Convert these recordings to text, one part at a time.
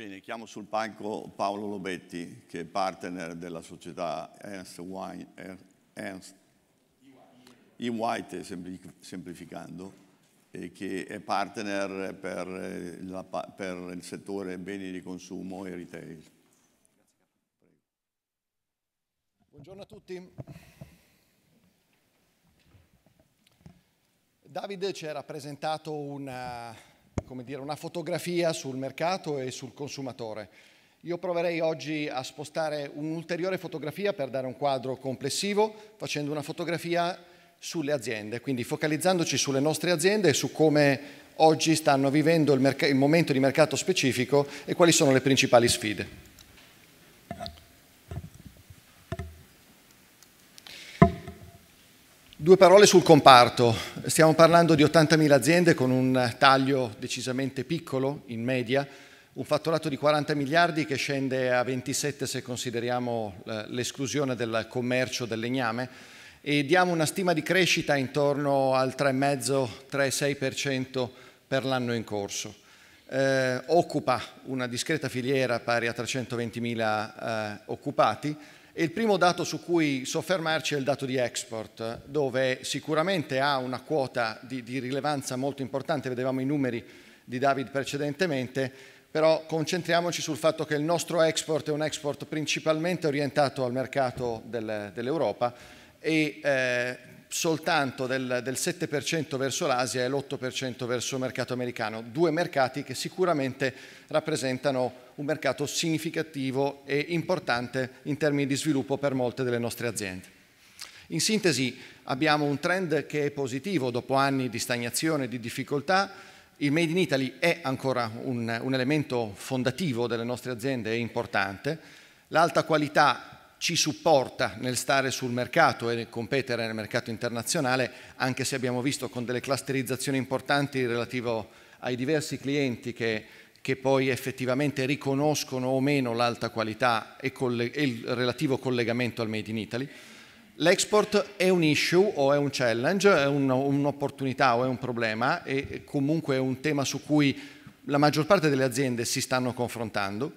Bene, chiamo sul palco Paolo Lobetti, che è partner della società Ernst, Wine, Ernst E. White, semplificando, e che è partner per, la, per il settore beni di consumo e retail. Buongiorno a tutti. Davide ci ha rappresentato una, come dire, una fotografia sul mercato e sul consumatore. Io proverei oggi a spostare un'ulteriore fotografia per dare un quadro complessivo, facendo una fotografia sulle aziende, quindi focalizzandoci sulle nostre aziende e su come oggi stanno vivendo il, il momento di mercato specifico e quali sono le principali sfide. Due parole sul comparto. Stiamo parlando di 80.000 aziende con un taglio decisamente piccolo in media, un fatturato di 40 miliardi che scende a 27 se consideriamo eh, l'esclusione del commercio del legname e diamo una stima di crescita intorno al 3,5-3,6% per l'anno in corso. Eh, occupa una discreta filiera pari a 320.000 eh, occupati il primo dato su cui soffermarci è il dato di export, dove sicuramente ha una quota di, di rilevanza molto importante, vedevamo i numeri di David precedentemente, però concentriamoci sul fatto che il nostro export è un export principalmente orientato al mercato del, dell'Europa e eh, soltanto del, del 7% verso l'Asia e l'8% verso il mercato americano, due mercati che sicuramente rappresentano un mercato significativo e importante in termini di sviluppo per molte delle nostre aziende. In sintesi abbiamo un trend che è positivo dopo anni di stagnazione, e di difficoltà, il Made in Italy è ancora un, un elemento fondativo delle nostre aziende, e importante, l'alta qualità ci supporta nel stare sul mercato e nel competere nel mercato internazionale, anche se abbiamo visto con delle clusterizzazioni importanti relativo ai diversi clienti che, che poi effettivamente riconoscono o meno l'alta qualità e, e il relativo collegamento al Made in Italy. L'export è un issue o è un challenge, è un'opportunità o è un problema e comunque è un tema su cui la maggior parte delle aziende si stanno confrontando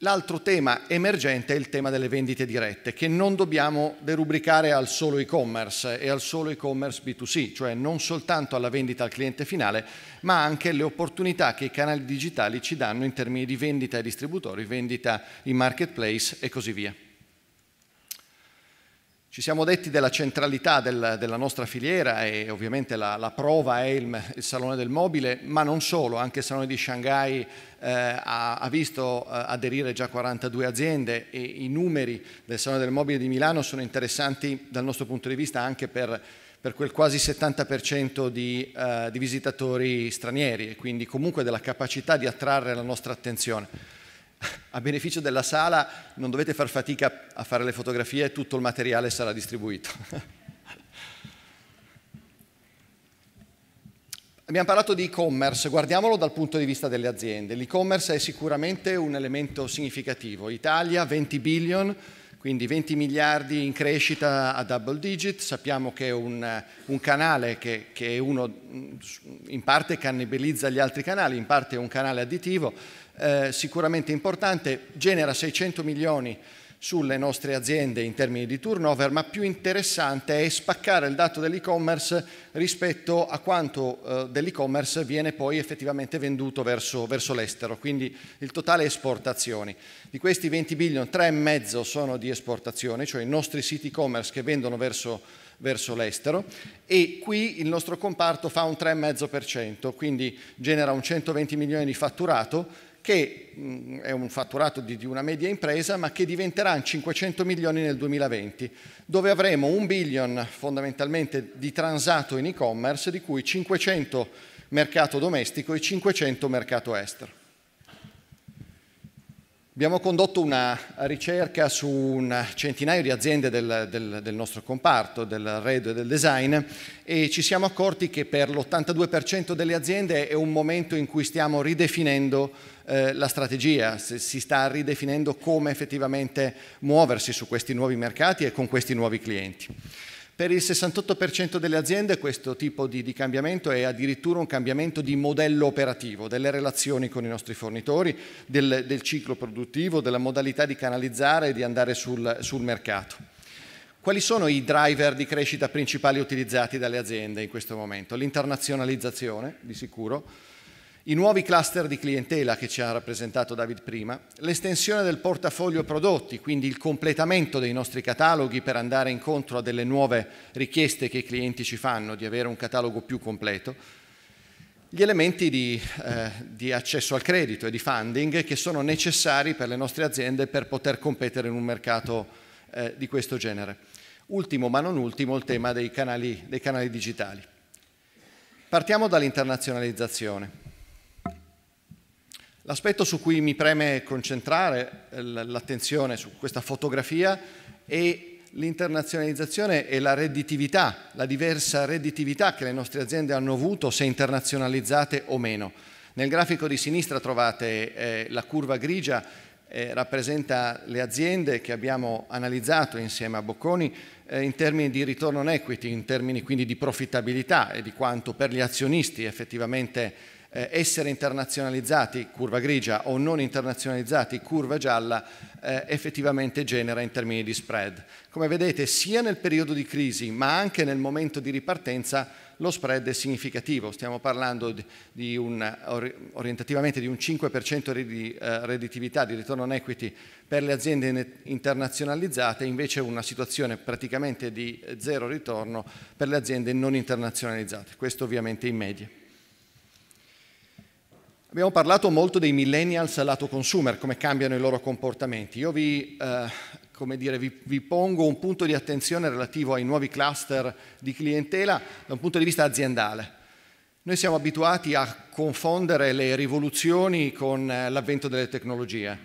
L'altro tema emergente è il tema delle vendite dirette, che non dobbiamo derubricare al solo e-commerce e al solo e-commerce B2C, cioè non soltanto alla vendita al cliente finale, ma anche alle opportunità che i canali digitali ci danno in termini di vendita ai distributori, vendita in marketplace e così via. Ci siamo detti della centralità del, della nostra filiera e ovviamente la, la prova è il, il, Salone del Mobile, ma non solo, anche il Salone di Shanghai eh, ha, ha, visto eh, aderire già 42 aziende e i numeri del Salone del Mobile di Milano sono interessanti dal nostro punto di vista anche per, per quel quasi 70% di, eh, di visitatori stranieri e quindi comunque della capacità di attrarre la nostra attenzione a beneficio della sala non dovete far fatica a fare le fotografie, tutto il materiale sarà distribuito. Abbiamo parlato di e-commerce, guardiamolo dal punto di vista delle aziende. L'e-commerce è sicuramente un elemento significativo. Italia 20 billion, quindi 20 miliardi in crescita a double digit, sappiamo che è un, un canale che, che, uno, in parte cannibalizza gli altri canali, in parte è un canale additivo, eh, sicuramente importante, genera 600 milioni di sulle nostre aziende in termini di turnover, ma più interessante è spaccare il dato dell'e-commerce rispetto a quanto eh, dell'e-commerce viene poi effettivamente venduto verso, verso l'estero, quindi il totale esportazioni. Di questi 20 billion, 3,5 sono di esportazione, cioè i nostri siti e-commerce che vendono verso, verso l'estero e qui il nostro comparto fa un 3,5%, quindi genera un 120 milioni di fatturato che mm, è un fatturato di, una media impresa, ma che diventerà 500 milioni nel 2020, dove avremo un billion fondamentalmente di transato in e-commerce, di cui 500 mercato domestico e 500 mercato estero. Abbiamo condotto una ricerca su un centinaio di aziende del, del, del nostro comparto, del RED e del design, e ci siamo accorti che per l'82% delle aziende è un momento in cui stiamo ridefinendo eh, la strategia, si sta ridefinendo come effettivamente muoversi su questi nuovi mercati e con questi nuovi clienti. Per il 68% delle aziende questo tipo di, di, cambiamento è addirittura un cambiamento di modello operativo, delle relazioni con i nostri fornitori, del, del ciclo produttivo, della modalità di canalizzare e di andare sul, sul mercato. Quali sono i driver di crescita principali utilizzati dalle aziende in questo momento? L'internazionalizzazione, di sicuro, i nuovi cluster di clientela che ci ha rappresentato David prima, l'estensione del portafoglio prodotti, quindi il completamento dei nostri cataloghi per andare incontro a delle nuove richieste che i clienti ci fanno di avere un catalogo più completo, gli elementi di, eh, di accesso al credito e di funding che sono necessari per le nostre aziende per poter competere in un mercato eh, di questo genere. Ultimo ma non ultimo il tema dei canali, dei canali digitali. Partiamo dall'internazionalizzazione. L'aspetto su cui mi preme concentrare eh, l'attenzione su questa fotografia è l'internazionalizzazione e la redditività, la diversa redditività che le nostre aziende hanno avuto se internazionalizzate o meno. Nel grafico di sinistra trovate eh, la curva grigia, eh, rappresenta le aziende che abbiamo analizzato insieme a Bocconi eh, in termini di ritorno on equity, in termini quindi di profittabilità e di quanto per gli azionisti effettivamente eh, essere internazionalizzati, curva grigia, o non internazionalizzati, curva gialla, eh, effettivamente genera in termini di spread. Come vedete, sia nel periodo di crisi, ma anche nel momento di ripartenza, lo spread è significativo. Stiamo parlando di, di un, orientativamente di un 5% di eh, redditività, di ritorno on equity per le aziende internazionalizzate, invece una situazione praticamente di eh, zero ritorno per le aziende non internazionalizzate. Questo ovviamente in media. Abbiamo parlato molto dei millennials lato consumer, come cambiano i loro comportamenti. Io vi, eh, dire, vi, vi, pongo un punto di attenzione relativo ai nuovi cluster di clientela da un punto di vista aziendale. Noi siamo abituati a confondere le rivoluzioni con eh, l'avvento delle tecnologie.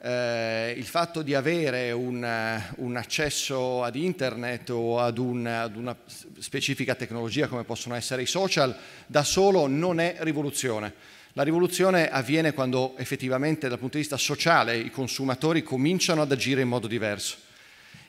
Eh, il fatto di avere un, eh, un, accesso ad internet o ad, un, ad una specifica tecnologia come possono essere i social da solo non è rivoluzione la rivoluzione avviene quando effettivamente dal punto di vista sociale i consumatori cominciano ad agire in modo diverso.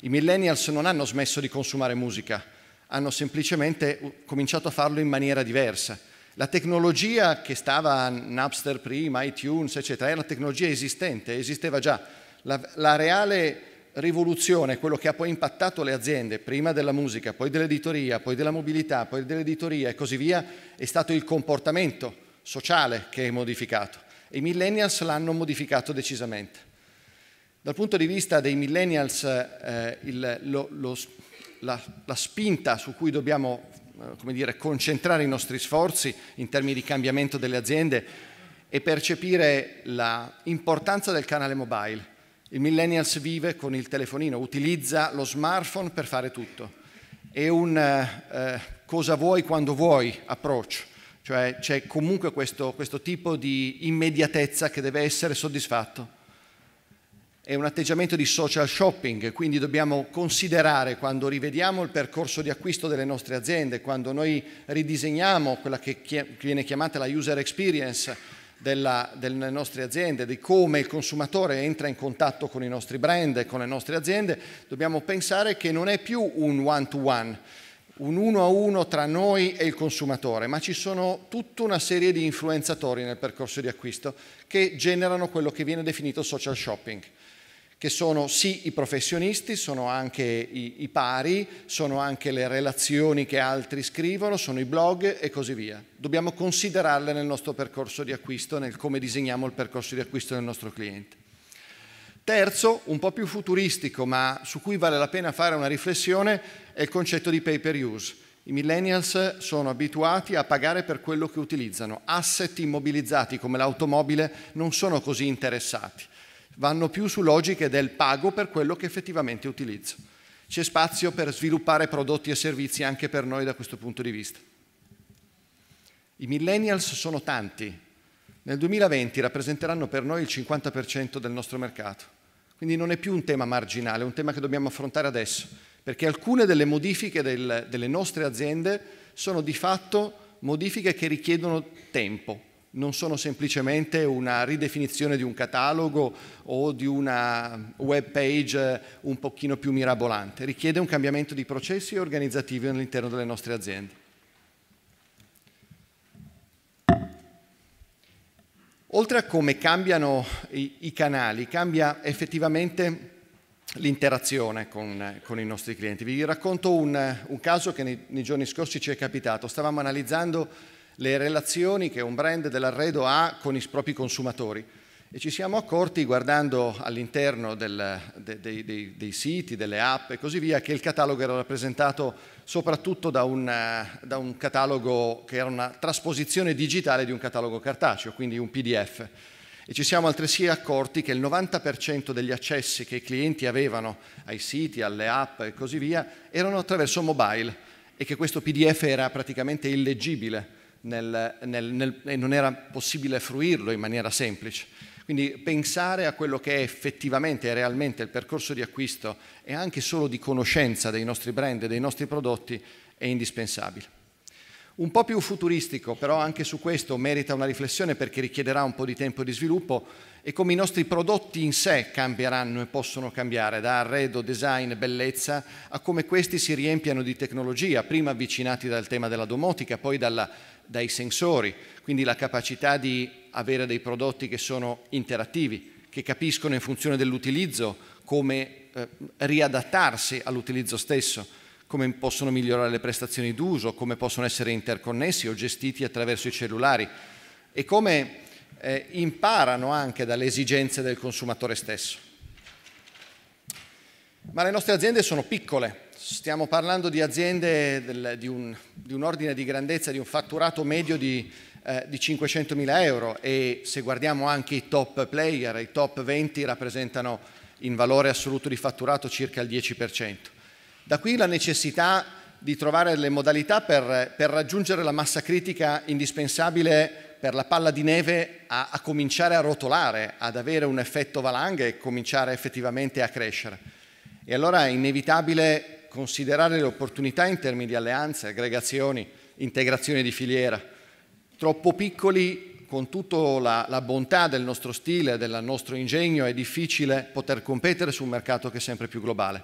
I millennials non hanno smesso di consumare musica, hanno semplicemente cominciato a farlo in maniera diversa. La tecnologia che stava Napster prima, iTunes, eccetera, era una tecnologia esistente, esisteva già. La, la reale rivoluzione, quello che ha poi impattato le aziende, prima della musica, poi dell'editoria, poi della mobilità, poi dell'editoria e così via, è stato il comportamento sociale che è modificato e i millennials l'hanno modificato decisamente. Dal punto di vista dei millennials eh, il, lo, lo, la, la, spinta su cui dobbiamo eh, dire, concentrare i nostri sforzi in termini di cambiamento delle aziende è percepire l'importanza del canale mobile. Il millennials vive con il telefonino, utilizza lo smartphone per fare tutto. È un eh, eh cosa vuoi quando vuoi approccio cioè c'è comunque questo, questo tipo di immediatezza che deve essere soddisfatto. È un atteggiamento di social shopping, quindi dobbiamo considerare quando rivediamo il percorso di acquisto delle nostre aziende, quando noi ridisegniamo quella che viene chiamata la user experience, della, delle nostre aziende, di come il consumatore entra in contatto con i nostri brand e con le nostre aziende, dobbiamo pensare che non è più un one-to-one, un uno a uno tra noi e il consumatore, ma ci sono tutta una serie di influenzatori nel percorso di acquisto che generano quello che viene definito social shopping, che sono sì i professionisti, sono anche i, i pari, sono anche le relazioni che altri scrivono, sono i blog e così via. Dobbiamo considerarle nel nostro percorso di acquisto, nel come disegniamo il percorso di acquisto del nostro cliente. Terzo, un po' più futuristico, ma su cui vale la pena fare una riflessione, è il concetto di pay per use. I millennials sono abituati a pagare per quello che utilizzano. Asset immobilizzati come l'automobile non sono così interessati. Vanno più su logiche del pago per quello che effettivamente utilizzo. C'è spazio per sviluppare prodotti e servizi anche per noi da questo punto di vista. I millennials sono tanti. Nel 2020 rappresenteranno per noi il 50% del nostro mercato. Quindi non è più un tema marginale, è un tema che dobbiamo affrontare adesso, perché alcune delle modifiche del, delle nostre aziende sono di fatto modifiche che richiedono tempo, non sono semplicemente una ridefinizione di un catalogo o di una web page eh, un pochino più mirabolante, richiede un cambiamento di processi organizzativi all'interno delle nostre aziende. Oltre a come cambiano i, i canali, cambia effettivamente l'interazione con, con, i nostri clienti. Vi racconto un, un caso che nei, nei, giorni scorsi ci è capitato. Stavamo analizzando le relazioni che un brand dell'arredo ha con i propri consumatori. E ci siamo accorti, guardando all'interno del, de, de, de, dei, siti, delle app e così via, che il catalogo era rappresentato soprattutto da, una, da, un catalogo che era una trasposizione digitale di un catalogo cartaceo, quindi un PDF. E ci siamo altresì accorti che il 90% degli accessi che i clienti avevano ai siti, alle app e così via, erano attraverso mobile e che questo PDF era praticamente illeggibile nel, nel, nel, e non era possibile fruirlo in maniera semplice. Quindi pensare a quello che è effettivamente e realmente il percorso di acquisto e anche solo di conoscenza dei nostri brand e dei nostri prodotti è indispensabile. Un po' più futuristico, però anche su questo merita una riflessione perché richiederà un po' di tempo di sviluppo, e come i nostri prodotti in sé cambieranno e possono cambiare, da arredo, design, bellezza, a come questi si riempiano di tecnologia, prima avvicinati dal tema della domotica, poi dalla, dai sensori, quindi la capacità di avere dei prodotti che sono interattivi, che capiscono in funzione dell'utilizzo come eh, riadattarsi all'utilizzo stesso, come possono migliorare le prestazioni d'uso, come possono essere interconnessi o gestiti attraverso i cellulari e come eh, imparano anche dalle esigenze del consumatore stesso. Ma le nostre aziende sono piccole, stiamo parlando di aziende del, di, un, di un ordine di grandezza, di un fatturato medio di eh, di 500.000 euro e se guardiamo anche i top player, i top 20 rappresentano in valore assoluto di fatturato circa il 10%. Da qui la necessità di trovare le modalità per, per raggiungere la massa critica indispensabile per la palla di neve a, a cominciare a rotolare, ad avere un effetto valanga e cominciare effettivamente a crescere. E allora è inevitabile considerare le opportunità in termini di alleanze, aggregazioni, integrazione di filiera. Troppo piccoli, con tutta la, la bontà del nostro stile, del nostro ingegno, è difficile poter competere su un mercato che è sempre più globale.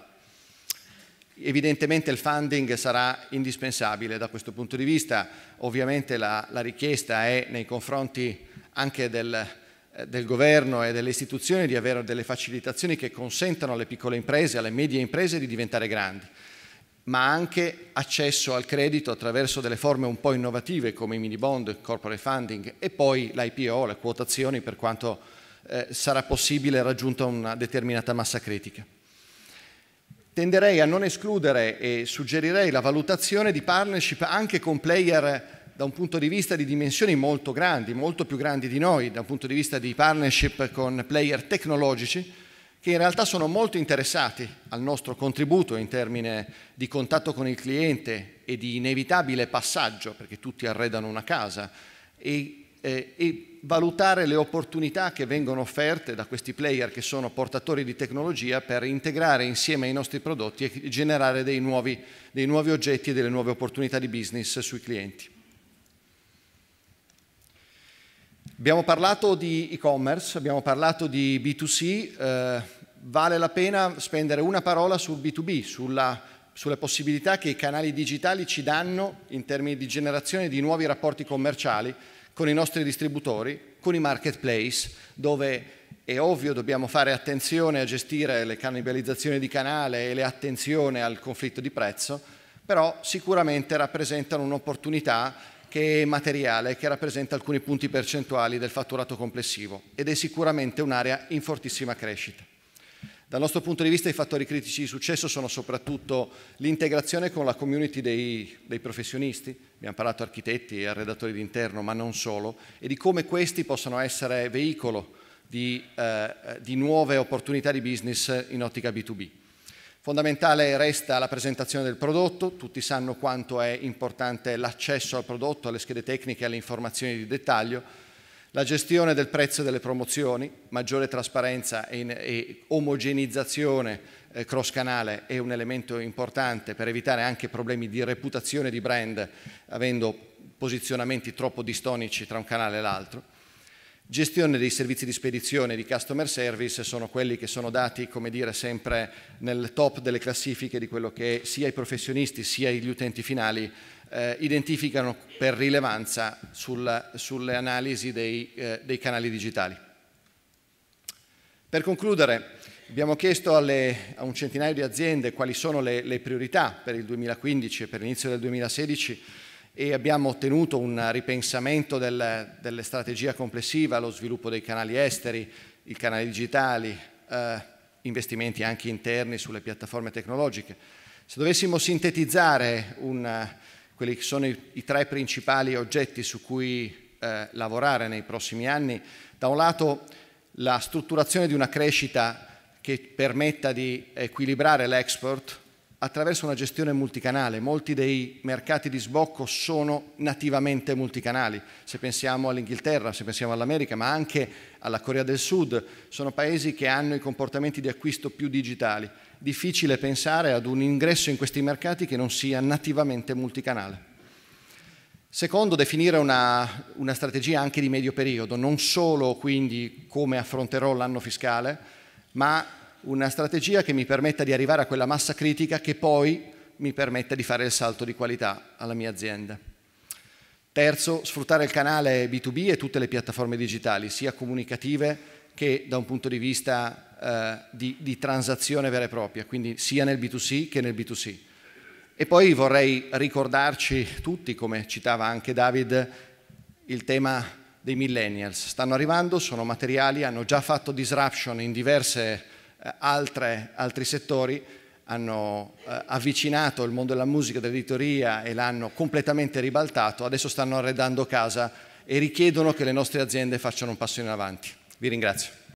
Evidentemente il funding sarà indispensabile da questo punto di vista, ovviamente la, la richiesta è nei confronti anche del, eh, del governo e delle istituzioni di avere delle facilitazioni che consentano alle piccole imprese, alle medie imprese di diventare grandi ma anche accesso al credito attraverso delle forme un po' innovative come i mini bond, il corporate funding e poi l'IPO, le quotazioni per quanto eh, sarà possibile raggiunta una determinata massa critica. Tenderei a non escludere e suggerirei la valutazione di partnership anche con player da un punto di vista di dimensioni molto grandi, molto più grandi di noi, da un punto di vista di partnership con player tecnologici, che in realtà sono molto interessati al nostro contributo in termini di contatto con il cliente e di inevitabile passaggio, perché tutti arredano una casa, e, eh, e valutare le opportunità che vengono offerte da questi player che sono portatori di tecnologia per integrare insieme i nostri prodotti e generare dei nuovi, dei nuovi oggetti e delle nuove opportunità di business sui clienti. Abbiamo parlato di e-commerce, abbiamo parlato di B2C, eh, vale la pena spendere una parola sul B2B, sulla, sulle possibilità che i canali digitali ci danno in termini di generazione di nuovi rapporti commerciali con i nostri distributori, con i marketplace, dove è ovvio dobbiamo fare attenzione a gestire le cannibalizzazioni di canale e le attenzione al conflitto di prezzo, però sicuramente rappresentano un'opportunità che è materiale, che rappresenta alcuni punti percentuali del fatturato complessivo ed è sicuramente un'area in fortissima crescita. Dal nostro punto di vista i fattori critici di successo sono soprattutto l'integrazione con la community dei, dei professionisti, abbiamo parlato architetti e arredatori d'interno, ma non solo, e di come questi possano essere veicolo di, eh, di nuove opportunità di business in ottica B2B. Fondamentale resta la presentazione del prodotto, tutti sanno quanto è importante l'accesso al prodotto, alle schede tecniche e alle informazioni di dettaglio, la gestione del prezzo delle promozioni, maggiore trasparenza e, e omogenizzazione eh, cross canale è un elemento importante per evitare anche problemi di reputazione di brand avendo posizionamenti troppo distonici tra un canale e l'altro Gestione dei servizi di spedizione e di customer service sono quelli che sono dati, come dire, sempre nel top delle classifiche di quello che sia i professionisti sia gli utenti finali eh, identificano per rilevanza sul, sulle analisi dei, eh, dei canali digitali. Per concludere, Abbiamo chiesto alle, a un centinaio di aziende quali sono le, le priorità per il 2015 e per l'inizio del 2016 e abbiamo ottenuto un ripensamento del, della strategia complessiva, lo sviluppo dei canali esteri, i canali digitali, eh, investimenti anche interni sulle piattaforme tecnologiche. Se dovessimo sintetizzare un, quelli che sono i, i, tre principali oggetti su cui eh, lavorare nei prossimi anni, da un lato la strutturazione di una crescita che permetta di equilibrare l'export attraverso una gestione multicanale. Molti dei mercati di sbocco sono nativamente multicanali. Se pensiamo all'Inghilterra, se pensiamo all'America, ma anche alla Corea del Sud, sono paesi che hanno i comportamenti di acquisto più digitali. Difficile pensare ad un ingresso in questi mercati che non sia nativamente multicanale. Secondo, definire una, una strategia anche di medio periodo, non solo quindi come affronterò l'anno fiscale, ma una strategia che mi permetta di arrivare a quella massa critica che poi mi permetta di fare il salto di qualità alla mia azienda. Terzo, sfruttare il canale B2B e tutte le piattaforme digitali, sia comunicative che da un punto di vista eh, di, di transazione vera e propria, quindi sia nel B2C che nel B2C. E poi vorrei ricordarci tutti, come citava anche David, il tema dei millennials. Stanno arrivando, sono materiali, hanno già fatto disruption in diverse eh, altre, altri settori hanno eh, avvicinato il mondo della musica, dell'editoria e l'hanno completamente ribaltato, adesso stanno arredando casa e richiedono che le nostre aziende facciano un passo in avanti. Vi ringrazio.